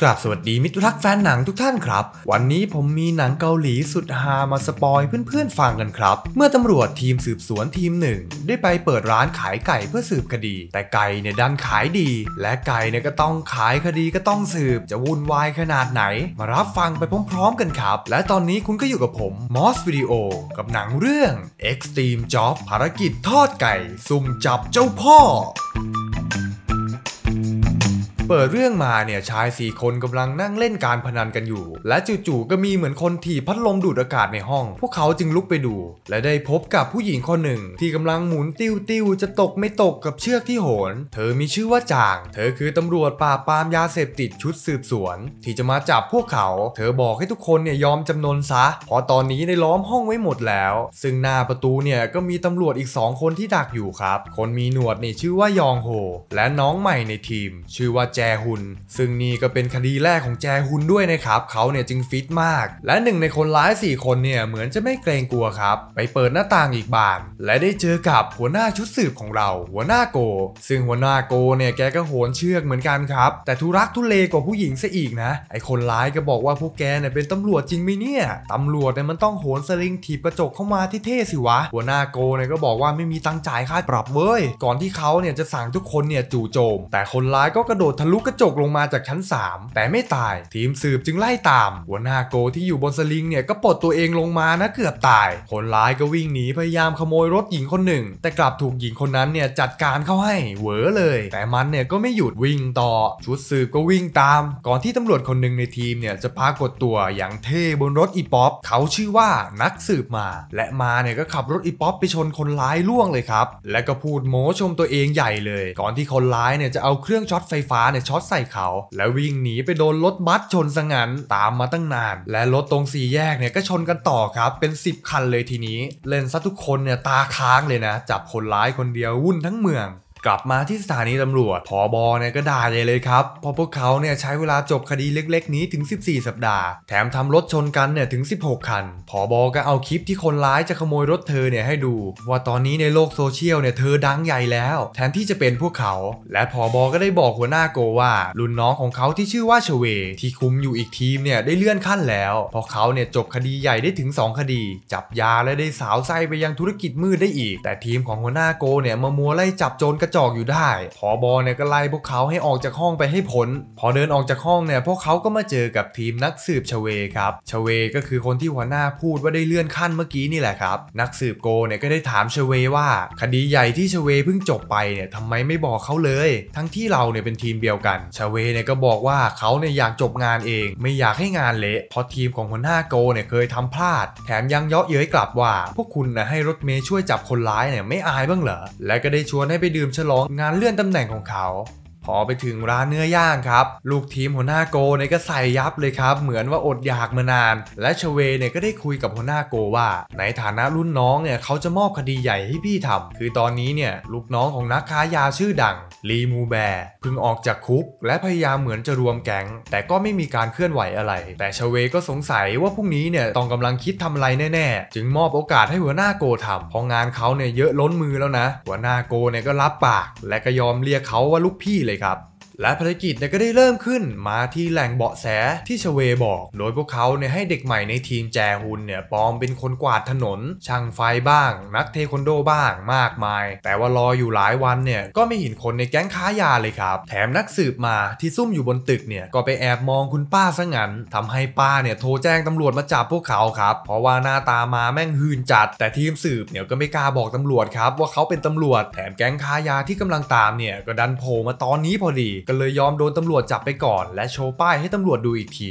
ครับสวัสดีมิตรรักแฟนหนังทุกท่านครับ วันนี้ผมมีหนังเกาหลีสุดฮามาสปอยเพื่อนๆฟังกันครับ เมื่อตำรวจทีมสืบสวนทีมหนึ่งได้ไปเปิดร้านขายไก่เพื่อสืบคดี แต่ไก่เนี่ยดันขายดี และไก่เนี่ยก็ต้องขายคดีก็ต้องสืบ จะวุ่นวายขนาดไหน มารับฟังไปพร้อมๆกันครับ และตอนนี้คุณก็อยู่กับผมมอสวิดีโอกับหนังเรื่อง Extreme Job ภารกิจทอดไก่ซุ่มจับเจ้าพ่อเปิดเรื่องมาเนี่ยชาย4คนกำลังนั่งเล่นการพนันกันอยู่ และจู่ๆก็มีเหมือนคนถีบพัดลมดูดอากาศในห้อง พวกเขาจึงลุกไปดู และได้พบกับผู้หญิงคนหนึ่ง ที่กำลังหมุนติ้วๆ จะตกไม่ตกกับเชือกที่โหน เธอมีชื่อว่าจาง เธอคือตำรวจปราบปรามยาเสพติดชุดสืบสวน ที่จะมาจับพวกเขา เธอบอกให้ทุกคนเนี่ยยอมจำนนซะเพราะตอนนี้ได้ล้อมห้องไว้หมดแล้ว ซึ่งหน้าประตูเนี่ยก็มีตำรวจอีก2คนที่ดักอยู่ครับ คนมีหนวดเนี่ยชื่อว่ายองโฮและน้องใหม่ในทีม ชื่อว่าแจฮุนซึ่งนี่ก็เป็นคดีแรกของแจฮุนด้วยนะครับเขาเนี่ยจึงฟิตมาก และหนึ่งในคนร้าย4คนเนี่ยเหมือนจะไม่เกรงกลัวครับไปเปิดหน้าต่างอีกบานและได้เจอกับหัวหน้าชุดสืบของเรา หัวหน้าโก ซึ่งหัวหน้าโกเนี่ยแกก็โหนเชือกเหมือนกันครับ แต่ทุรักทุเลกว่าผู้หญิงซะอีกนะไอคนร้ายก็บอกว่าพวกแกเนี่ยเป็นตำรวจจริงไหมเนี่ยตำรวจเนี่ยมันต้องโหนสลิงถีบกระจกเข้ามาที่เท่สิวะ หัวหน้าโกเนี่ยก็บอกว่าไม่มีตังจ่ายค่าปรับเว้ยก่อนที่เขาเนี่ยจะสั่งทุกคนเนี่ยจู่โจม แต่คนร้ายก็กระโดดทะลุกระจกลงมาจากชั้น 3 แต่ไม่ตายทีมสืบจึงไล่ตาม หัวหน้าโกที่อยู่บนสลิงเนี่ยก็ปลดตัวเองลงมานะเกือบตายคนร้ายก็วิ่งหนีพยายามขโมยรถหญิงคนหนึ่ง แต่กลับถูกหญิงคนนั้นเนี่ยจัดการเข้าให้เหวอเลย แต่มันเนี่ยก็ไม่หยุดวิ่งต่อชุดสืบก็วิ่งตามก่อนที่ตำรวจคนหนึ่งในทีมเนี่ยจะพากดตัวอย่างเท่บนรถอีป๊อปเขาชื่อว่านักสืบมาและมาเนี่ยก็ขับรถอีป๊อปไปชนคนร้ายล่วงเลยครับและก็พูดโม้ชมตัวเองใหญ่เลยก่อนที่คนร้ายเนี่ยจะเอาเครื่องช็อตไฟฟ้านี่ยช็อตใส่เขา แล้ววิ่งหนีไปโดนรถบัสชนซะงั้นตามมาตั้งนานและรถตรงสี่แยกเนี่ยก็ชนกันต่อครับเป็น 10 คันเลยทีนี้ เล่นซะทุกคนเนี่ยตาค้างเลยนะ จับคนร้ายคนเดียววุ่นทั้งเมืองกลับมาที่สถานีตำรวจผอบอเนี่ยก็ด่าเลยเลยครับ พอพวกเขาเนี่ยใช้เวลาจบคดีเล็กๆนี้ถึง 14 สัปดาห์ แถมทำรถชนกันเนี่ยถึง 16 คันผอบอก็เอาคลิปที่คนร้ายจะขโมยรถเธอเนี่ยให้ดู ว่าตอนนี้ในโลกโซเชียลเนี่ยเธอดังใหญ่แล้ว แทนที่จะเป็นพวกเขา และผอบอก็ได้บอกหัวหน้าโกว่า รุ่นน้องของเขาที่ชื่อว่าเเว ที่คุมอยู่อีกทีมเนี่ยได้เลื่อนขั้นแล้ว เพราะเขาเนี่ยจบคดีใหญ่ได้ถึง 2 คดี จับยาและได้สาวไส้ไปยังธุรกิจมืดได้อีก แต่ทีมของหัวหน้าโกเนี่ยมามัวไล่จับโจรกระจจอกอยู่ได้ผอบอเนี่ยก็ไล่พวกเขาให้ออกจากห้องไปให้พ้น พอเดินออกจากห้องเนี่ยพวกเขาก็มาเจอกับทีมนักสืบชเวครับชเวก็คือคนที่หัวหน้าพูดว่าได้เลื่อนขั้นเมื่อกี้นี่แหละครับ นักสืบโกเนี่ยก็ได้ถามชเวว่า คดีใหญ่ที่ชเวเพิ่งจบไปเนี่ยทำไมไม่บอกเขาเลย ทั้งที่เราเนี่ยเป็นทีมเดียวกันชเวเนี่ยก็บอกว่าเขาเนี่ยอยากจบงานเอง ไม่อยากให้งานเละเพราะทีมของหัวหน้าโกเนี่ยเคยทำพลาด แถมยังเยาะเย้ยกลับว่า พวกคุณนะให้รถเมย์ช่วยจับคนร้ายเนี่ยไม่อายบ้างเหรอ และก็ได้ชวนให้ไปดื่มฉลองงานเลื่อนตำแหน่งของเขาพอไปถึงร้านเนื้อย่างครับ ลูกทีมหัวหน้าโกเนี่ยก็ใส่ยับเลยครับ เหมือนว่าอดอยากมานาน และชเวเนี่ยก็ได้คุยกับหัวหน้าโกว่า ในฐานะรุ่นน้องเนี่ยเขาจะมอบคดีใหญ่ให้พี่ทำ คือตอนนี้เนี่ยลูกน้องของนักค้ายาชื่อดังลีมูแบร์เพิ่งออกจากคุกและพยายามเหมือนจะรวมแก๊งแต่ก็ไม่มีการเคลื่อนไหวอะไร แต่ชเวก็สงสัยว่าพรุ่งนี้เนี่ยต้องกำลังคิดทำอะไรแน่ๆจึงมอบโอกาสให้หัวหน้าโกทำเพราะงานเขาเนี่ยเยอะล้นมือแล้วนะ หัวหน้าโกเนี่ยก็รับปาก และก็ยอมเรียกเขาว่าลูกพี่เลยีครับและภารกิจเนี่ยก็ได้เริ่มขึ้นมาที่แหล่งเบาะแสที่ชเวบอก โดยพวกเขาเนี่ยให้เด็กใหม่ในทีมแจฮุนเนี่ยปลอมเป็นคนกวาดถนน ช่างไฟบ้างนักเทควันโดบ้างมากมาย แต่ว่ารออยู่หลายวันเนี่ยก็ไม่เห็นคนในแก๊งค้ายาเลยครับ แถมนักสืบมาที่ซุ่มอยู่บนตึกเนี่ยก็ไปแอบมองคุณป้าซะงั้นทำให้ป้าเนี่ยโทรแจ้งตำรวจมาจับพวกเขาครับเพราะว่าหน้าตามาแม่งหืนจัด แต่ทีมสืบเนี่ยก็ไม่กล้าบอกตำรวจครับว่าเขาเป็นตำรวจ แถมแก๊งค้ายาที่กำลังตามเนี่ยก็ดันโผล่มาตอนนี้พอดีก็เลยยอมโดนตำรวจจับไปก่อนและโชว์ป้ายให้ตำรวจดูอีกที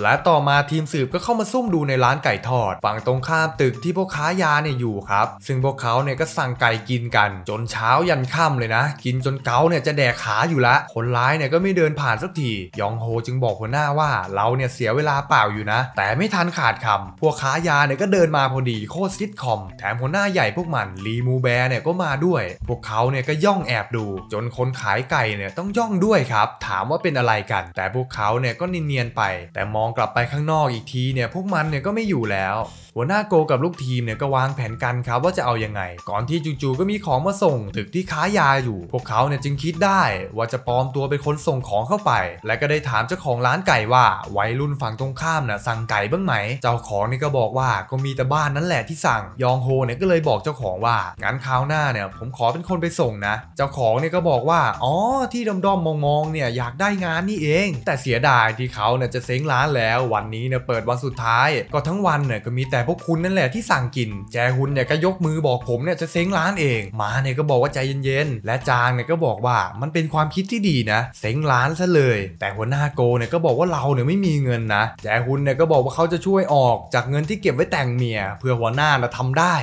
และต่อมาทีมสืบก็เข้ามาซุ่มดูในร้านไก่ทอด ฝั่งตรงข้ามตึกที่พวกค้ายาเนี่ยอยู่ครับซึ่งพวกเขาเนี่ยก็สั่งไก่กินกัน จนเช้ายันค่ำเลยนะ กินจนเกาเนี่ยจะแดกขาอยู่ละคนร้ายเนี่ยก็ไม่เดินผ่านสักทียองโฮจึงบอกหัวหน้าว่าเราเนี่ยเสียเวลาเปล่าอยู่นะ แต่ไม่ทันขาดคำ พวกค้ายาเนี่ยก็เดินมาพอดีโคตรซิดคอมแถมหัวหน้าใหญ่พวกมันลีมูแบร์เนี่ยก็มาด้วยพวกเขาเนี่ยก็ย่องแอบดู จนคนขายไก่เนี่ยต้องย่องด้วยครับถามว่าเป็นอะไรกัน แต่พวกเขาเนี่ยก็เนียนไปแต่มององกลับไปข้างนอกอีกทีเนี่ยพวกมันเนี่ยก็ไม่อยู่แล้ว หัวหน้าโกกับลูกทีมเนี่ยก็วางแผนกันครับว่าจะเอาอยัางไง ก่อนที่จู่ๆก็มีของมาส่งตึกที่ค้ายาอยู่ พวกเขาเนี่ยจึงคิดได้ว่าจะปลอมตัวเป็นคนส่งของเข้าไปและก็ได้ถามเจ้าของร้านไก่ว่าวัยรุ่นฝั่งตรงข้ามน่ะสั่งไก่บ้างไหมเจ้าของนี่ก็บอกว่าก็มีแต่บ้านนั้นแหละที่สั่งยองโฮเนี่ยก็เลยบอกเจ้าของว่างั้นคราวหน้าเนี่ยผมขอเป็นคนไปส่งนะเจ้าของเนี่ยก็บอกว่าอ๋อที่ดอมๆมองๆเนี่ยอยากได้งานนี่เอง แต่เสียดายที่เขาเนี่ยจะเซ้งร้านแล้ววันนี้เนี่ยเปิดวันสุดท้าย ก็ทั้งวันเนี่ยก็มีแต่พวกคุณนั่นแหละที่สั่งกินแจฮุนเนี่ยก็ยกมือบอกผมเนี่ยจะเซ้งร้านเอง มาเนี่ยก็บอกว่าใจเย็นๆและจางเนี่ยก็บอกว่ามันเป็นความคิดที่ดีนะเซ้งร้านซะเลย แต่หัวหน้าโกเนี่ยก็บอกว่าเราเนี่ยไม่มีเงินนะแจฮุนเนี่ยก็บอกว่าเขาจะช่วยออก จากเงินที่เก็บไว้แต่งเมียเพื่อหัวหน้านะทำได้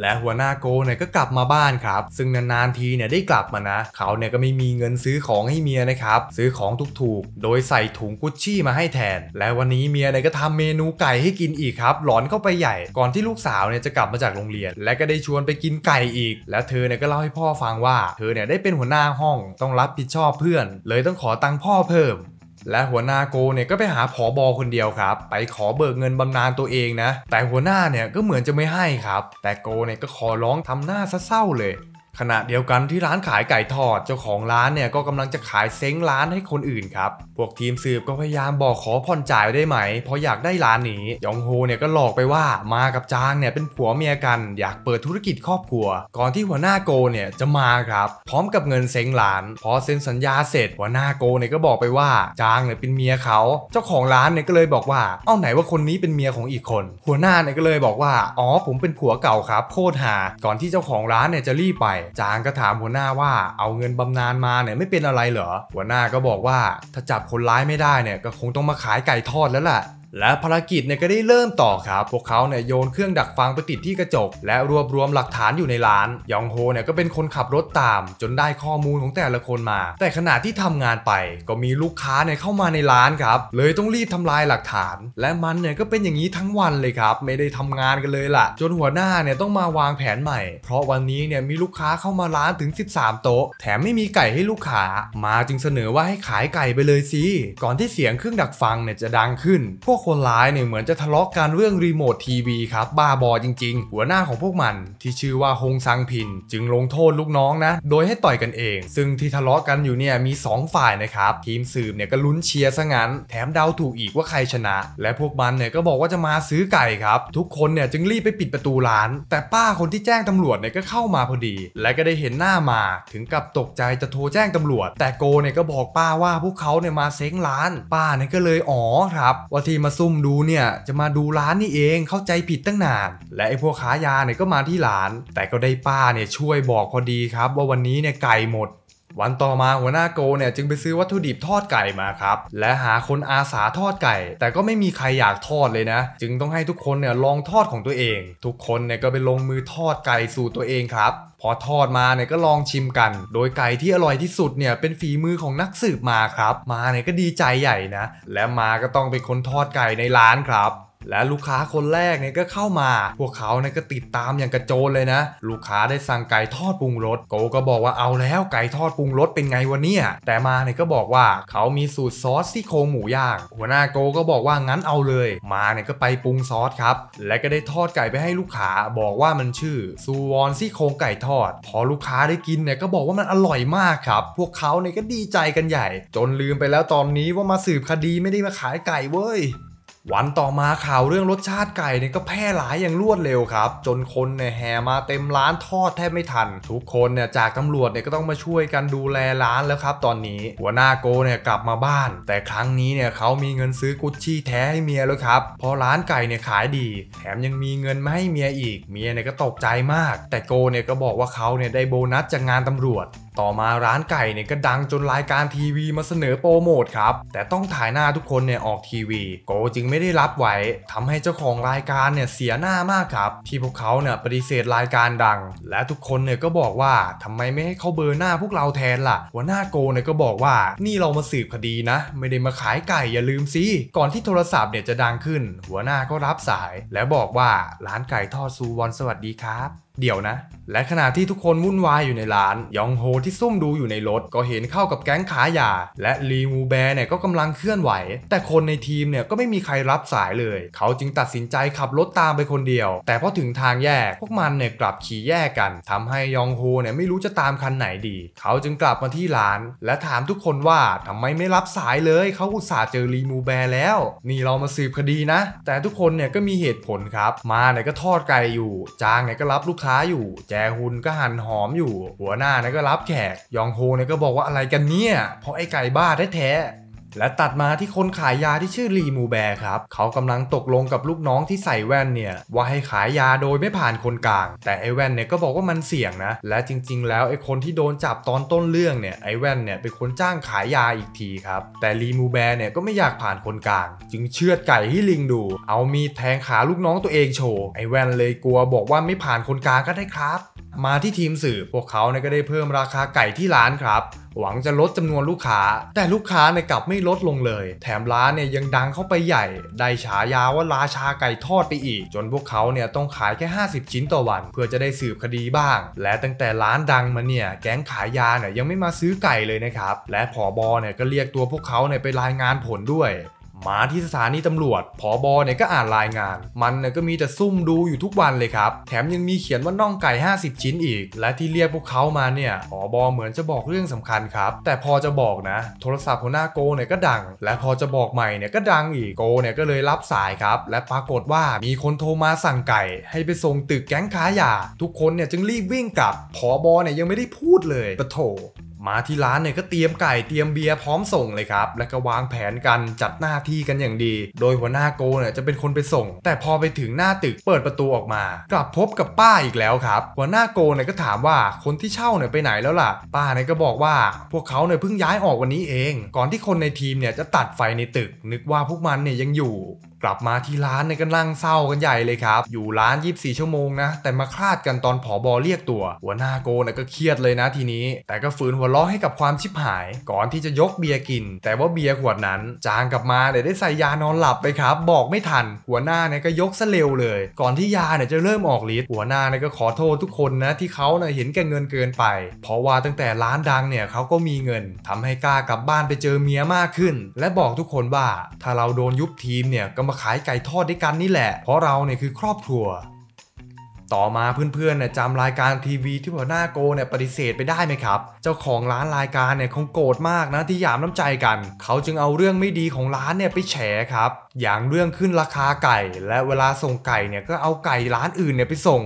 และหัวหน้าโกเนี่ยก็กลับมาบ้านครับ ซึ่งนานๆทีเนี่ยได้กลับมานะ เขาเนี่ยก็ไม่มีเงินซื้อของให้เมียนะครับซื้อของทุกถูกโดยใส่ถุงกุชชี่มาให้แทน และวันนี้เมียเนี่ยก็ทำเมนูไก่ให้กินอีกครับหลอนเข้าไปใหญ่ก่อนที่ลูกสาวเนี่ยจะกลับมาจากโรงเรียน และก็ได้ชวนไปกินไก่อีก และเธอเนี่ยก็เล่าให้พ่อฟังว่า เธอเนี่ยได้เป็นหัวหน้าห้องต้องรับผิดชอบเพื่อน เลยต้องขอตังค์พ่อเพิ่มและหัวหน้าโกเนี่ยก็ไปหาผอบอคนเดียวครับ ไปขอเบิกเงินบำนาญตัวเองนะ แต่หัวหน้าเนี่ยก็เหมือนจะไม่ให้ครับ แต่โกเนี่ยก็ขอร้องทำหน้าเศร้าเลยขณะเดียวกันที่ร้านขายไก่ทอดเจ้าของร้านเนี่ยก็กำลังจะขายเซ้งร้านให้คนอื่นครับ พวกทีมสืบก็พยายามบอกขอผ่อนจ่ายได้ไหม เพราะอยากได้ร้านนี้ ยองโฮเนี่ยก็หลอกไปว่ามากับจางเนี่ยเป็นผัวเมียกัน อยากเปิดธุรกิจครอบครัว ก่อนที่หัวหน้าโกเนี่ยจะมาครับ พร้อมกับเงินเซ้งร้านพอเซ็นสัญญาเสร็จ หัวหน้าโกเนี่ยก็บอกไปว่าจางเนี่ยเป็นเมียเขา เจ้าของร้านเนี่ยก็เลยบอกว่าเอ้าไหนว่าคนนี้เป็นเมียของอีกคน หัวหน้าเนี่ยก็เลยบอกว่า อ๋อผมเป็นผัวเก่าครับโคตรหา ก่อนที่เจ้าของร้านเนี่ยจะรีบไปจางก็ถามหัวหน้าว่าเอาเงินบำนาญมาเนี่ยไม่เป็นอะไรเหรอ หัวหน้าก็บอกว่าถ้าจับคนร้ายไม่ได้เนี่ยก็คงต้องมาขายไก่ทอดแล้วล่ะและภารกิจเนี่ยก็ได้เริ่มต่อครับ พวกเขาเนี่ยโยนเครื่องดักฟังไปติดที่กระจก และรวบรวมหลักฐานอยู่ในร้าน ยองโฮเนี่ยก็เป็นคนขับรถตาม จนได้ข้อมูลของแต่ละคนมา แต่ขณะที่ทำงานไป ก็มีลูกค้าเนี่ยเข้ามาในร้านครับ เลยต้องรีบทำลายหลักฐาน และมันเนี่ยก็เป็นอย่างนี้ทั้งวันเลยครับ ไม่ได้ทำงานกันเลยล่ะ จนหัวหน้าเนี่ยต้องมาวางแผนใหม่ เพราะวันนี้เนี่ยมีลูกค้าเข้ามาร้านถึง 13 โต๊ะ แถมไม่มีไก่ให้ลูกค้า มาจึงเสนอว่าให้ขายไก่ไปเลยสิ ก่อนที่เสียงเครื่องดักฟังเนี่ยจะดังขึ้น พวกกคนร้ายเนี่ยเหมือนจะทะเลาะกันเรื่องรีโมททีวีครับบ้าบอจริงๆ หัวหน้าของพวกมันที่ชื่อว่าฮงซังพิน จึงลงโทษลูกน้องนะโดยให้ต่อยกันเอง ซึ่งที่ทะเลาะกันอยู่เนี่ยมี 2 ฝ่ายนะครับ ทีมสืบเนี่ยก็ลุ้นเชียร์ซะงั้น แถมเดาถูกอีกว่าใครชนะ และพวกมันเนี่ยก็บอกว่าจะมาซื้อไก่ครับ ทุกคนเนี่ยจึงรีบไปปิดประตูร้าน แต่ป้าคนที่แจ้งตำรวจเนี่ยก็เข้ามาพอดี และก็ได้เห็นหน้ามาถึงกับตกใจจะโทรแจ้งตำรวจ แต่โกเนี่ยก็บอกป้าว่าพวกเขาเนี่ยมาเซ้งร้าน ป้าเนี่ยก็เลยอ๋อครับว่าที่มามาซุ่มดูเนี่ยจะมาดูร้านนี่เองเข้าใจผิดตั้งนาน และไอ้พวกค้ายาเนี่ยก็มาที่ร้าน แต่ก็ได้ป้าเนี่ยช่วยบอกพอดีครับว่าวันนี้เนี่ยไก่หมดวันต่อมาหัวหน้าโก เนี่ย จึงไปซื้อวัตถุดิบทอดไก่มาครับและหาคนอาสาทอดไก่ แต่ก็ไม่มีใครอยากทอดเลยนะ จึงต้องให้ทุกคนเนี่ยลองทอดของตัวเอง ทุกคนเนี่ยก็ไปลงมือทอดไก่สู่ตัวเองครับ พอทอดมาเนี่ยก็ลองชิมกัน โดยไก่ที่อร่อยที่สุดเนี่ยเป็นฝีมือของนักสืบมาครับ มาเนี่ยก็ดีใจใหญ่นะ และมาก็ต้องเป็นคนทอดไก่ในร้านครับและลูกค้าคนแรกเนี่ยก็เข้ามา พวกเขาเนี่ยก็ติดตามอย่างกระโจนเลยนะ ลูกค้าได้สั่งไก่ทอดปรุงรสโกก็บอกว่าเอาแล้วไก่ทอดปรุงรสเป็นไงวะเนี่ย แต่มาเนี่ยก็บอกว่าเขามีสูตรซอสซี่โครงหมูย่างหัวหน้าโกก็บอกว่างั้นเอาเลย มาเนี่ยก็ไปปรุงซอสครับ และก็ได้ทอดไก่ไปให้ลูกค้าบอกว่ามันชื่อซูวอนซี่โครงไก่ทอด พอลูกค้าได้กินเนี่ยก็บอกว่ามันอร่อยมากครับ พวกเขาเนี่ยก็ดีใจกันใหญ่ จนลืมไปแล้วตอนนี้ว่ามาสืบคดีไม่ได้มาขายไก่เว้ยวันต่อมาข่าวเรื่องรสชาติไก่เนี่ยก็แพร่หลายอย่างรวดเร็วครับ จนคนเนี่ยแห่มาเต็มร้านทอดแทบไม่ทัน ทุกคนเนี่ยจากตำรวจเนี่ยก็ต้องมาช่วยกันดูแลร้านแล้วครับตอนนี้หัวหน้าโกเนี่ยกลับมาบ้าน แต่ครั้งนี้เนี่ยเขามีเงินซื้อกุชชี่แท้ให้เมียแล้วครับ พอร้านไก่เนี่ยขายดี แถมยังมีเงินมาให้เมียอีก เมียเนี่ยก็ตกใจมาก แต่โกเนี่ยก็บอกว่าเขาเนี่ยได้โบนัสจากงานตำรวจต่อมาร้านไก่เนี่ยก็ดังจนรายการทีวีมาเสนอโปรโมทครับแต่ต้องถ่ายหน้าทุกคนเนี่ยออกทีวีโกจึงไม่ได้รับไหวทำให้เจ้าของรายการเนี่ยเสียหน้ามากครับ ที่พวกเขาเนี่ยปฏิเสธรายการดัง และทุกคนเนี่ยก็บอกว่าทำไมไม่ให้เขาเบอร์หน้าพวกเราแทนล่ะ หัวหน้าโกเนี่ยก็บอกว่า นี่เรามาสืบคดีนะ ไม่ได้มาขายไก่อย่าลืมสิก่อนที่โทรศัพท์เนี่ยจะดังขึ้น หัวหน้าก็รับสาย แล้วบอกว่าร้านไก่ทอดซูวอนสวัสดีครับเดี๋ยวนะ และขณะที่ทุกคนวุ่นวายอยู่ในร้าน ยองโฮที่ซุ่มดูอยู่ในรถ ก็เห็นเข้ากับแก๊งขายาและลีมูแบร์เนี่ยก็กำลังเคลื่อนไหวแต่คนในทีมเนี่ยก็ไม่มีใครรับสายเลย เขาจึงตัดสินใจขับรถตามไปคนเดียว แต่พอถึงทางแยกพวกมันเนี่ยกลับขี่แยกกัน ทำให้ยองโฮเนี่ยไม่รู้จะตามคันไหนดี เขาจึงกลับมาที่ร้าน และถามทุกคนว่าทำไมไม่รับสายเลยเขาอุตส่าห์เจอลีมูแบร์แล้วนี่เรามาสืบคดีนะ แต่ทุกคนเนี่ยก็มีเหตุผลครับ มาเนี่ยก็ทอดไก่อยู่ จางเนี่ยก็รับลูกค้า้าอยู่ แจฮุนก็หันหอมอยู่ หัวหน้านี่ก็รับแขก ยองโฮนี่ก็บอกว่าอะไรกันเนี่ย เพราะไอ้ไก่บ้าแท้และตัดมาที่คนขายยาที่ชื่อลีมูแบร์ครับ เขากำลังตกลงกับลูกน้องที่ใส่แว่นเนี่ยว่าให้ขายยาโดยไม่ผ่านคนกลาง แต่ไอแว่นเนี่ยก็บอกว่ามันเสี่ยงนะ และจริงๆ แล้วไอคนที่โดนจับตอนต้นเรื่องเนี่ยไอแว่นเนี่ยเป็นคนจ้างขายยาอีกทีครับ แต่ลีมูแบร์เนี่ยก็ไม่อยากผ่านคนกลาง จึงเชือดไก่ให้ลิงดู เอามีดแทงขาลูกน้องตัวเองโชว์ ไอแว่นเลยกลัวบอกว่าไม่ผ่านคนกลางก็ได้ครับมาที่ทีมสื่อพวกเขาเนี่ยก็ได้เพิ่มราคาไก่ที่ร้านครับ หวังจะลดจำนวนลูกค้า แต่ลูกค้าเนี่ยกลับไม่ลดลงเลย แถมร้านเนี่ยยังดังเข้าไปใหญ่ ได้ฉายาว่าราชาไก่ทอดไปอีก จนพวกเขาเนี่ยต้องขายแค่ 50 ชิ้นต่อวันเพื่อจะได้สืบคดีบ้าง และตั้งแต่ร้านดังมาเนี่ยแก๊งขายยาเนี่ยยังไม่มาซื้อไก่เลยนะครับ และผอบอเนี่ยก็เรียกตัวพวกเขาเนี่ยไปรายงานผลด้วยมาที่สถานีตำรวจผอบอเนี่ยก็อ่านรายงาน มันเนี่ยก็มีแต่ซุ่มดูอยู่ทุกวันเลยครับ แถมยังมีเขียนว่าน่องไก่ 50 ชิ้นอีก และที่เรียกพวกเขามาเนี่ยผอบอเหมือนจะบอกเรื่องสำคัญครับ แต่พอจะบอกนะ โทรศัพท์หัวหน้าโกเนี่ยก็ดัง และพอจะบอกใหม่เนี่ยก็ดังอีกโกเนี่ยก็เลยรับสายครับ และปรากฏว่ามีคนโทรมาสั่งไก่ ให้ไปส่งตึกแก๊งค้ายา ทุกคนเนี่ยจึงรีบวิ่งกลับผอบอเนี่ยยังไม่ได้พูดเลยปะโถมาที่ร้านเนี่ยก็เตรียมไก่เตรียมเบียร์พร้อมส่งเลยครับ แล้วก็วางแผนกันจัดหน้าที่กันอย่างดี โดยหัวหน้าโกเนี่ยจะเป็นคนไปส่ง แต่พอไปถึงหน้าตึกเปิดประตูออกมา กลับพบกับป้าอีกแล้วครับหัวหน้าโกเนี่ยก็ถามว่าคนที่เช่าเนี่ยไปไหนแล้วล่ะ ป้าเนี่ยก็บอกว่า พวกเขาเนี่ยเพิ่งย้ายออกวันนี้เอง ก่อนที่คนในทีมเนี่ยจะตัดไฟในตึก นึกว่าพวกมันเนี่ยยังอยู่กลับมาที่ร้านในกันล่งเศร้ากันใหญ่เลยครับ อยู่ร้าน 24 ชั่วโมงนะ แต่มาคลาดกันตอนผอบอเรียกตัว หัวหน้าโกนะก็เครียดเลยนะทีนี้ แต่ก็ฝืนหัวล้อให้กับความชิบหาย ก่อนที่จะยกเบียร์กิน แต่ว่าเบียร์ขวดนั้นจางกลับมาเดี่ยได้ใส่ยานอนหลับไปครับ บอกไม่ทัน หัวหน้าเนี่ยก็ยกซะเร็วเลย ก่อนที่ยาเนี่ยจะเริ่มออกฤทธิ์ หัวหน้าเนี่ยก็ขอโทษทุกคนนะที่เขาเนี่ยเห็นแก่เงินเกินไป เพราะว่าตั้งแต่ร้านดังเนี่ยเขาก็มีเงิน ทำให้กล้ากลับบ้านไปเจอเมียมากขึ้น และบอกทุกคนว่าถ้าเราโดนยุบทีมเนี่ยกมาขายไก่ทอดด้วยกันนี่แหละ เพราะเราเนี่ยคือครอบครัว ต่อมาเพื่อนๆเนี่ยจำรายการทีวีที่หัวหน้าโกเนี่ยปฏิเสธไปได้ไหมครับ เจ้าของร้านรายการเนี่ยคงโกรธมากนะที่หยามน้ำใจกัน เขาจึงเอาเรื่องไม่ดีของร้านเนี่ยไปแฉครับ อย่างเรื่องขึ้นราคาไก่ และเวลาส่งไก่เนี่ยก็เอาไก่ร้านอื่นเนี่ยไปส่ง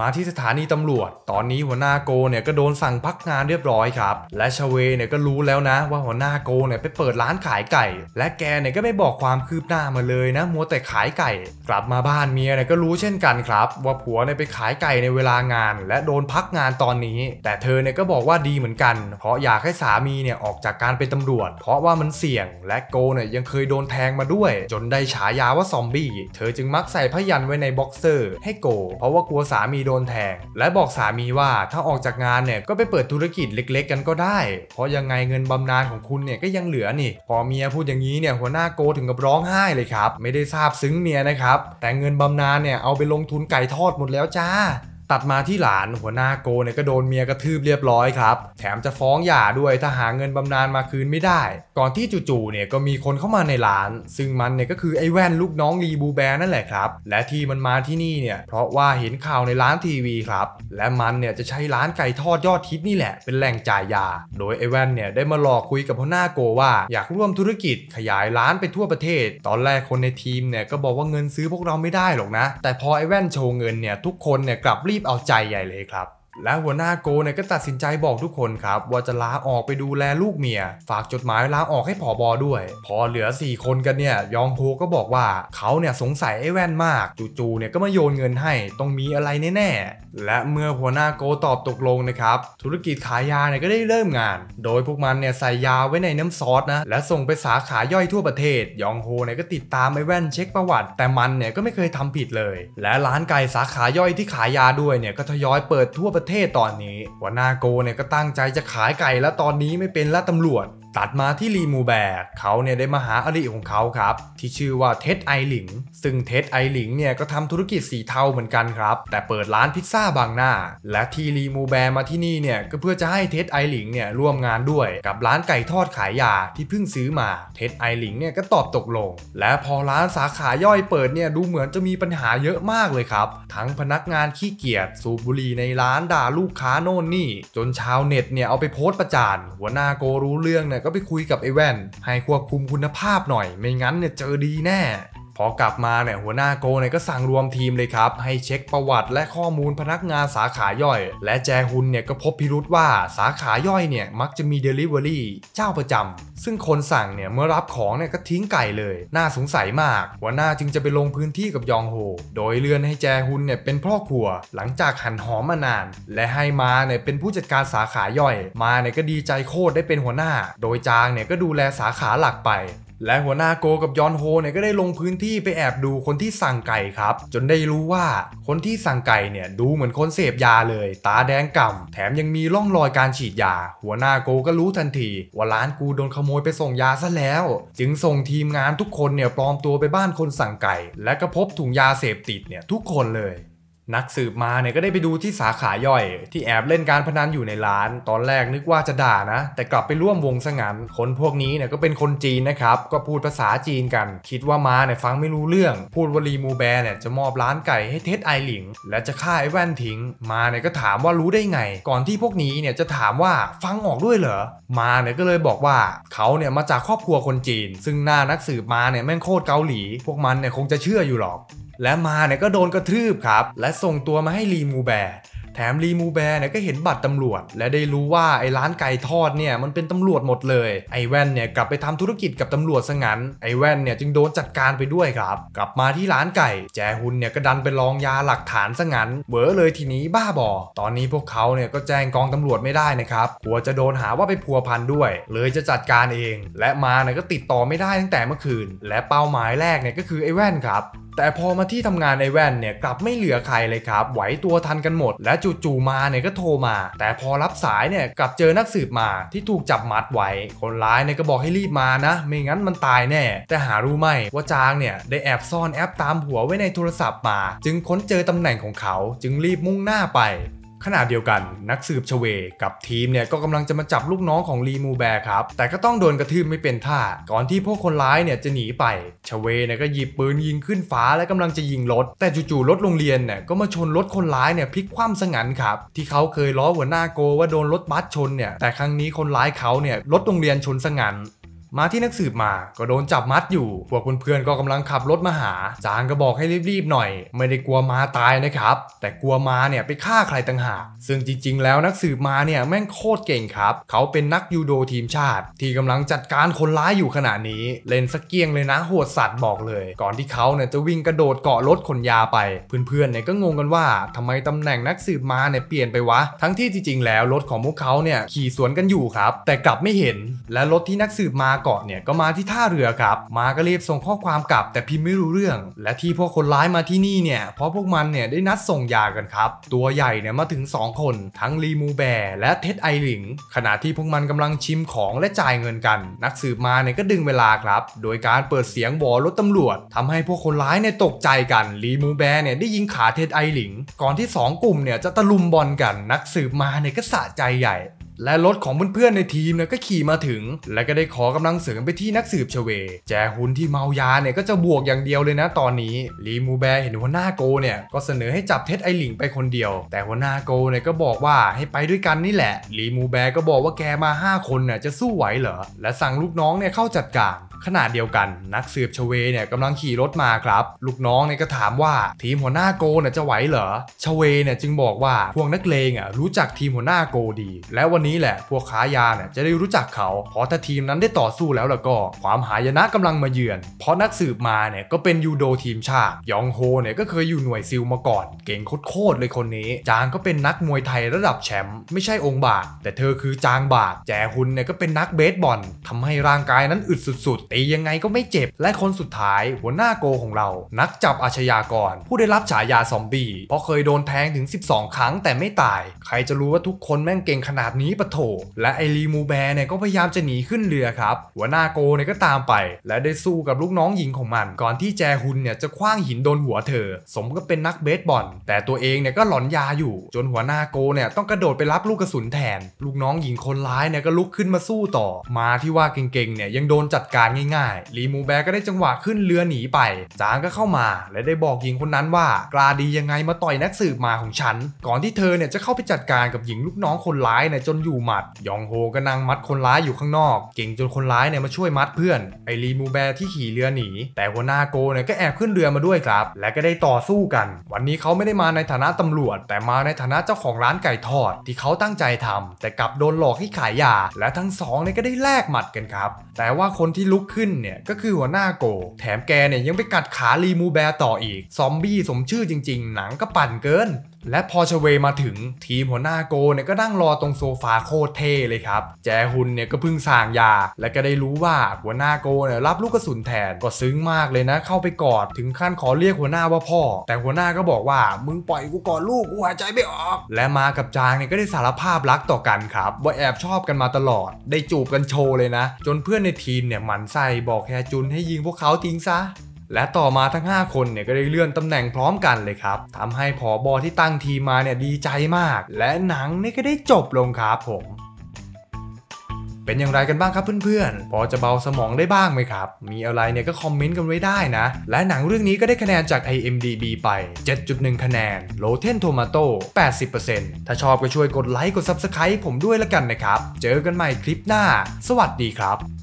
มาที่สถานีตำรวจ ตอนนี้หัวหน้าโกเนี่ยก็โดนสั่งพักงานเรียบร้อยครับ และชเวเนี่ยก็รู้แล้วนะว่าหัวหน้าโกเนี่ยไปเปิดร้านขายไก่ และแกเนี่ยก็ไม่บอกความคืบหน้ามาเลยนะ มัวแต่ขายไก่ กลับมาบ้านเมียเนี่ยก็รู้เช่นกันครับ ว่าผัวเนี่ยไปขายไก่ในเวลางานและโดนพักงานตอนนี้ แต่เธอเนี่ยก็บอกว่าดีเหมือนกัน เพราะอยากให้สามีเนี่ยออกจากการเป็นตำรวจ เพราะว่ามันเสี่ยง และโกเนี่ยยังเคยโดนแทงมาด้วย จนได้ฉายาว่าซอมบี้ เธอจึงมักใส่พยันไว้ในบ็อกเซอร์ให้โก เพราะว่ากลัวสามีโดนแทงและบอกสามีว่าถ้าออกจากงานเนี่ย ก็ไปเปิดธุรกิจเล็กๆกันก็ได้ เพราะยังไงเงินบำนาญของคุณเนี่ยก็ยังเหลือ นี่ พอเมียพูดอย่างนี้เนี่ย หัวหน้าโกถึงกับร้องไห้เลยครับ ไม่ได้ทราบซึ้งเมียนะครับ แต่เงินบำนาญเนี่ยเอาไปลงทุนไก่ทอดหมดแล้วจ้าตัดมาที่หลานหัวหน้าโกเนี่ยก็โดนเมียกระทืบเรียบร้อยครับ แถมจะฟ้องหย่าด้วยถ้าหาเงินบำนาญมาคืนไม่ได้ ก่อนที่จู่ๆเนี่ยก็มีคนเข้ามาในร้าน ซึ่งมันเนี่ยก็คือไอ้แว่นลูกน้องรีบูแบร์นั่นแหละครับและที่มันมาที่นี่เนี่ยเพราะว่าเห็นข่าวในร้านทีวีครับและมันเนี่ยจะใช้ร้านไก่ทอดยอดฮิตนี่แหละเป็นแหล่งจ่ายยา โดยไอ้แว่นเนี่ยได้มาหลอกคุยกับหัวหน้าโกว่าอยากร่วมธุรกิจขยายร้านไปทั่วประเทศตอนแรกคนในทีมเนี่ยก็บอกว่าเงินซื้อพวกเราไม่ได้หรอกนะ แต่พอไอ้แว่นโชว์เงินเนี่ยทุกคนเนี่ยกลับรีบเอาใจใหญ่เลยครับและหัวหน้าโกเนี่ยก็ตัดสินใจบอกทุกคนครับว่าจะลาออกไปดูแลลูกเมีย ฝากจดหมายลาออกให้ผอบอด้วย พอเหลือ 4 คนกันเนี่ยยองโฮก็บอกว่าเขาเนี่ยสงสัยไอ้แว่นมากจู่ๆเนี่ยก็มาโยนเงินให้ต้องมีอะไรแน่ๆ และเมื่อหัวหน้าโกตอบตกลงนะครับ ธุรกิจขายยาเนี่ยก็ได้เริ่มงาน โดยพวกมันเนี่ยใส่ยาไว้ในน้ำซอสนะและส่งไปสาขาย่อยทั่วประเทศยองโฮเนี่ยก็ติดตามไอ้แว่นเช็คประวัติ แต่มันเนี่ยก็ไม่เคยทำผิดเลย และร้านไก่สาขาย่อยที่ขายยาด้วยเนี่ยก็ทยอยเปิดทั่วประประเทศตอนนี้วานาโกเนี่ยก็ตั้งใจจะขายไก่แล้วตอนนี้ไม่เป็นแลวตำรวจตัดมาที่ลีมูแบกเขาเนี่ยได้มาหาอริของเขาครับ ที่ชื่อว่าเท็ดไอหลิงซึ่งเท็ดไอหลิงเนี่ยก็ทำธุรกิจสีเทาเหมือนกันครับ แต่เปิดร้านพิซซ่าบางหน้า และที่ลีมูแบมาที่นี่เนี่ยก็เพื่อจะให้เท็ดไอหลิงเนี่ยร่วมงานด้วย กับร้านไก่ทอดขายยาที่เพิ่งซื้อมาเท็ดไอหลิงเนี่ยก็ตอบตกลง และพอร้านสาขาย่อยเปิดเนี่ยดูเหมือนจะมีปัญหาเยอะมากเลยครับ ทั้งพนักงานขี้เกียจสูบบุหรี่ในร้านด่าลูกค้าโน่นนี่ จนชาวเน็ตเนี่ยเอาไปโพสต์ประจานหัวหน้าโกรู้เรื่องเนี่ยก็ไปคุยกับไอ้แว่นให้ควบคุมคุณภาพหน่อย ไม่งั้นเนี่ยเจอดีแน่พอกลับมาเนี่ยหัวหน้าโกเนี่ยก็สั่งรวมทีมเลยครับ ให้เช็คประวัติและข้อมูลพนักงานสาขาย่อย และแจฮุนเนี่ยก็พบพิรุษว่าสาขาย่อยเนี่ยมักจะมี Delivery เจ้าประจำ ซึ่งคนสั่งเนี่ยเมื่อรับของเนี่ยก็ทิ้งไก่เลยน่าสงสัยมาก หัวหน้าจึงจะไปลงพื้นที่กับยองโฮ โดยเลื่อนให้แจฮุนเนี่ยเป็นพ่อครัวหลังจากหันหอมมานาน และให้มาเนี่ยเป็นผู้จัดการสาขาย่อย มาเนี่ยก็ดีใจโคตรได้เป็นหัวหน้า โดยจางเนี่ยก็ดูแลสาขาหลักไปและหัวหน้าโกกับยอนโฮเนี่ยก็ได้ลงพื้นที่ไปแอบดูคนที่สั่งไก่ครับ จนได้รู้ว่าคนที่สั่งไก่เนี่ยดูเหมือนคนเสพยาเลยตาแดงก่ำแถมยังมีร่องรอยการฉีดยา หัวหน้าโกก็รู้ทันทีว่าร้านกูโดนขโมยไปส่งยาซะแล้ว จึงส่งทีมงานทุกคนเนี่ยปลอมตัวไปบ้านคนสั่งไก่และก็พบถุงยาเสพติดเนี่ยทุกคนเลยนักสืบมาเนี่ยก็ได้ไปดูที่สาขาย่อย ที่แอบเล่นการพนันอยู่ในร้าน ตอนแรกนึกว่าจะด่านะ แต่กลับไปร่วมวงสงานคนพวกนี้เนี่ยก็เป็นคนจีนนะครับ ก็พูดภาษาจีนกัน คิดว่ามาเนี่ยฟังไม่รู้เรื่อง พูดวลีมูแบร์เนี่ยจะมอบร้านไก่ให้เท็ดไอหลิง และจะฆ่าไอ้แว่นทิ้ง มาเนี่ยก็ถามว่ารู้ได้ไง ก่อนที่พวกนี้เนี่ยจะถามว่าฟังออกด้วยเหรอ มาเนี่ยก็เลยบอกว่าเขาเนี่ยมาจากครอบครัวคนจีน ซึ่งหน้านักสืบมาเนี่ยแม่งโคตรเกาหลี พวกมันเนี่ยคงจะเชื่ออยู่หรอกและมาเนี่ยก็โดนกระทืบครับ และส่งตัวมาให้รีมูแบร์แถมรีมูแบร์เนี่ยก็เห็นบัตรตำรวจ และได้รู้ว่าไอ้ร้านไก่ทอดเนี่ยมันเป็นตำรวจหมดเลยไอ้แว่นเนี่ยกลับไปทำธุรกิจกับตำรวจซะงั้นไอ้แว่นเนี่ยจึงโดนจัดการไปด้วยครับ กลับมาที่ร้านไก่ แจฮุนเนี่ยก็ดันไปลองยาหลักฐานซะงั้นเบอเลยทีนี้บ้าบอตอนนี้พวกเขาเนี่ยก็แจ้งกองตำรวจไม่ได้นะครับกลัวจะโดนหาว่าไปพัวพันด้วย เลยจะจัดการเอง และมาเนี่ยก็ติดต่อไม่ได้ตั้งแต่เมื่อคืน และเป้าหมายแรกเนี่ยก็คือไอ้แว่นครับแต่พอมาที่ทำงานไอแว่นเนี่ยกลับไม่เหลือใครเลยครับไหวตัวทันกันหมด และจู่ๆมาเนี่ยก็โทรมา แต่พอรับสายเนี่ยกลับเจอนักสืบมาที่ถูกจับมัดไว้ คนร้ายเนี่ยก็บอกให้รีบมานะ ไม่งั้นมันตายแน่ แต่หารู้ไหมว่าจางเนี่ยได้แอบซ่อนแอปตามหัวไว้ในโทรศัพท์มา จึงค้นเจอตำแหน่งของเขา จึงรีบมุ่งหน้าไปขณะเดียวกันนักสืบชเวกับทีมเนี่ยก็กำลังจะมาจับลูกน้องของรีมูแบร์ครับ แต่ก็ต้องโดนกระทืบไม่เป็นท่าก่อนที่พวกคนร้ายเนี่ยจะหนีไป ชเวเนี่ยก็หยิบปืนยิงขึ้นฟ้าและกำลังจะยิงรถ แต่จู่ๆรถโรงเรียนเนี่ยก็มาชนรถคนร้ายเนี่ยพลิกคว่ำสงันครับ ที่เขาเคยล้อหัวหน้าโกว่าโดนรถบัสชนเนี่ย แต่ครั้งนี้คนร้ายเขาเนี่ยรถโรงเรียนชนสงันมาที่นักสืบมา ก็โดนจับมัดอยู่ พวกเพื่อนๆก็กำลังขับรถมาหา จางก็บอกให้รีบๆหน่อย ไม่ได้กลัวมาตายนะครับ แต่กลัวมาเนี่ยไปฆ่าใครต่างหากซึ่งจริง ๆ แล้วนักสืบมาเนี่ยแม่งโคตรเก่งครับ เขาเป็นนักยูโดทีมชาติ ที่กำลังจัดการคนร้ายอยู่ขณะนี้ เล่นสกเกียงเลยนะหัวสัตว์บอกเลย ก่อนที่เขาเนี่ยจะวิ่งกระโดดเกาะรถขนยาไป เพื่อนๆเนี่ยก็งงกันว่า ทำไมตำแหน่งนักสืบมาเนี่ยเปลี่ยนไปวะ ทั้งที่จริง ๆ แล้วรถของพวกเขาเนี่ยขี่สวนกันอยู่ครับ แต่กลับไม่เห็น และรถที่นักสืบมาเกาะเนี่ยก็มาที่ท่าเรือครับ มาก็รีบส่งข้อความกลับ แต่พิมพ์ไม่รู้เรื่อง และที่พวกคนร้ายมาที่นี่เนี่ย เพราะพวกมันเนี่ยได้นัดส่งยากันครับ ตัวใหญ่เนี่ยมาถึง 2 คน ทั้งรีมูแบและเท็ดไอหลิงขณะที่พวกมันกำลังชิมของและจ่ายเงินกัน นักสืบมาเนี่ยก็ดึงเวลาครับ โดยการเปิดเสียงวอรถตำรวจ ทำให้พวกคนร้ายเนี่ยตกใจกันรีมูแบเนี่ยได้ยิงขาเท็ดไอหลิงก่อนที่ 2 กลุ่มเนี่ยจะตะลุมบอลกัน นักสืบมาเนี่ยก็สะใจใหญ่และรถของเพื่อนๆในทีมเนี่ยก็ขี่มาถึงและก็ได้ขอกำลังเสริมไปที่นักสืบเฉวแจฮุนที่เมายาเนี่ยก็จะบวกอย่างเดียวเลยนะตอนนี้ลีมูแบเห็นหัวหน้าโกเนี่ยก็เสนอให้จับเท็ดไอหลิงไปคนเดียว แต่หัวหน้าโกเนี่ยก็บอกว่าให้ไปด้วยกันนี่แหละลีมูแบก็บอกว่าแกมา 5 คนน่ยจะสู้ไหวเหรอ และสั่งลูกน้องเนี่ยเข้าจัดการขนาดเดียวกันนักสืบชเวเนี่ยกำลังขี่รถมาครับ ลูกน้องเนี่ยก็ถามว่าทีมหัวหน้าโกเนี่ยจะไหวเหรอชเวเนี่ยจึงบอกว่าพวกนักเลงอ่ะรู้จักทีมหัวหน้าโกดี และวันนี้แหละพวกขายาเนี่ยจะได้รู้จักเขาเพราะถ้าทีมนั้นได้ต่อสู้แล้วล่ะก็ความหายนะกำลังมาเยือนเพราะนักสืบมาเนี่ยก็เป็นยูโดทีมชาติยองโฮเนี่ยก็เคยอยู่หน่วยซิลมาก่อน เก่งโคตรเลยคนนี้ จางก็เป็นนักมวยไทยระดับแชมป์ไม่ใช่องค์บาทแต่เธอคือจางบาทแจฮุนเนี่ยก็เป็นนักเบสบอล ทำให้ร่างกายนั้นอึดสุดตียังไงก็ไม่เจ็บและคนสุดท้ายหัวหน้าโกของเรา นักจับอาชญากร ผู้ได้รับฉายาซอมบี้เพราะเคยโดนแทงถึง 12 ครั้งแต่ไม่ตาย ใครจะรู้ว่าทุกคนแม่งเก่งขนาดนี้ปะโถและไอรีมูแบร์เนี่ยก็พยายามจะหนีขึ้นเรือครับ หัวหน้าโกเนี่ยก็ตามไปและได้สู้กับลูกน้องหญิงของมัน ก่อนที่แจฮุนเนี่ยจะคว้างหินโดนหัวเธอ สมก็เป็นนักเบสบอลแต่ตัวเองเนี่ยก็หลอนยาอยู่ จนหัวหน้าโกเนี่ยต้องกระโดดไปรับลูกกระสุนแทน ลูกน้องหญิงคนร้ายเนี่ยก็ลุกขึ้นมาสู้ต่อ มาที่ว่าเก่งๆเนี่ยยังโดนจัดการง่ายๆลีมูแบก็ได้จังหวะขึ้นเรือหนีไป จางก็เข้ามาและได้บอกหญิงคนนั้นว่า กลาดียังไงมาต่อยนักสืบมาของฉัน ก่อนที่เธอเนี่ยจะเข้าไปจัดการกับหญิงลูกน้องคนร้ายเนี่ยจนอยู่หมัด ยองโฮก็นั่งมัดคนร้ายอยู่ข้างนอก เก่งจนคนร้ายเนี่ยมาช่วยมัดเพื่อน ไอลีมูแบที่ขี่เรือหนี แต่หัวหน้าโกเนี่ยก็แอบขึ้นเรือมาด้วยครับ และก็ได้ต่อสู้กัน วันนี้เขาไม่ได้มาในฐานะตำรวจ แต่มาในฐานะเจ้าของร้านไก่ทอดที่เขาตั้งใจทำ แต่กลับโดนหลอกให้ขายยา และทั้งสองเนี่ยก็ได้แลกหมัดกันครับแต่ว่าคนที่ลุกขึ้นเนี่ยก็คือหัวหน้าโก แถมแกเนี่ยยังไปกัดขาลีมูแบร์ต่ออีก ซอมบี้สมชื่อจริงๆ หนังก็ปั่นเกินและพอชเวมาถึงทีมหัวหน้าโกเนี่ยก็นั่งรอตรงโซฟาโคตรเท่เลยครับ แจฮุนเนี่ยก็เพิ่งสั่งยา และก็ได้รู้ว่าหัวหน้าโกเนี่ย รับลูกกระสุนแทนก็ซึ้งมากเลยนะ เข้าไปกอดถึงขั้นขอเรียกหัวหน้าว่าพ่อ แต่หัวหน้าก็บอกว่ามึงปล่อยกูก่อนลูกกูหายใจไม่ออก และมากับจางเนี่ยก็ได้สารภาพรักต่อกันครับ ว่าแอบชอบกันมาตลอด ได้จูบกันโชว์เลยนะ จนเพื่อนในทีมเนี่ยหมันใส่บอกแฮจุน ให้ยิงพวกเขาทิ้งซะและต่อมาทั้ง 5 คนเนี่ยก็ได้เลื่อนตำแหน่งพร้อมกันเลยครับทำให้ผอบอที่ตั้งทีมาเนี่ยดีใจมาก และหนังนี่ก็ได้จบลงครับผม เป็นอย่างไรกันบ้างครับเพื่อนๆ พอจะเบาสมองได้บ้างไหมครับ มีอะไรเนี่ยก็คอมเมนต์กันไว้ได้นะ และหนังเรื่องนี้ก็ได้คะแนนจาก IMDB ไป 7.1 คะแนน Rotten Tomato 80%ถ้าชอบก็ช่วยกดไลค์กด Subscribe ผมด้วยละกันนะครับเจอกันใหม่คลิปหน้า สวัสดีครับ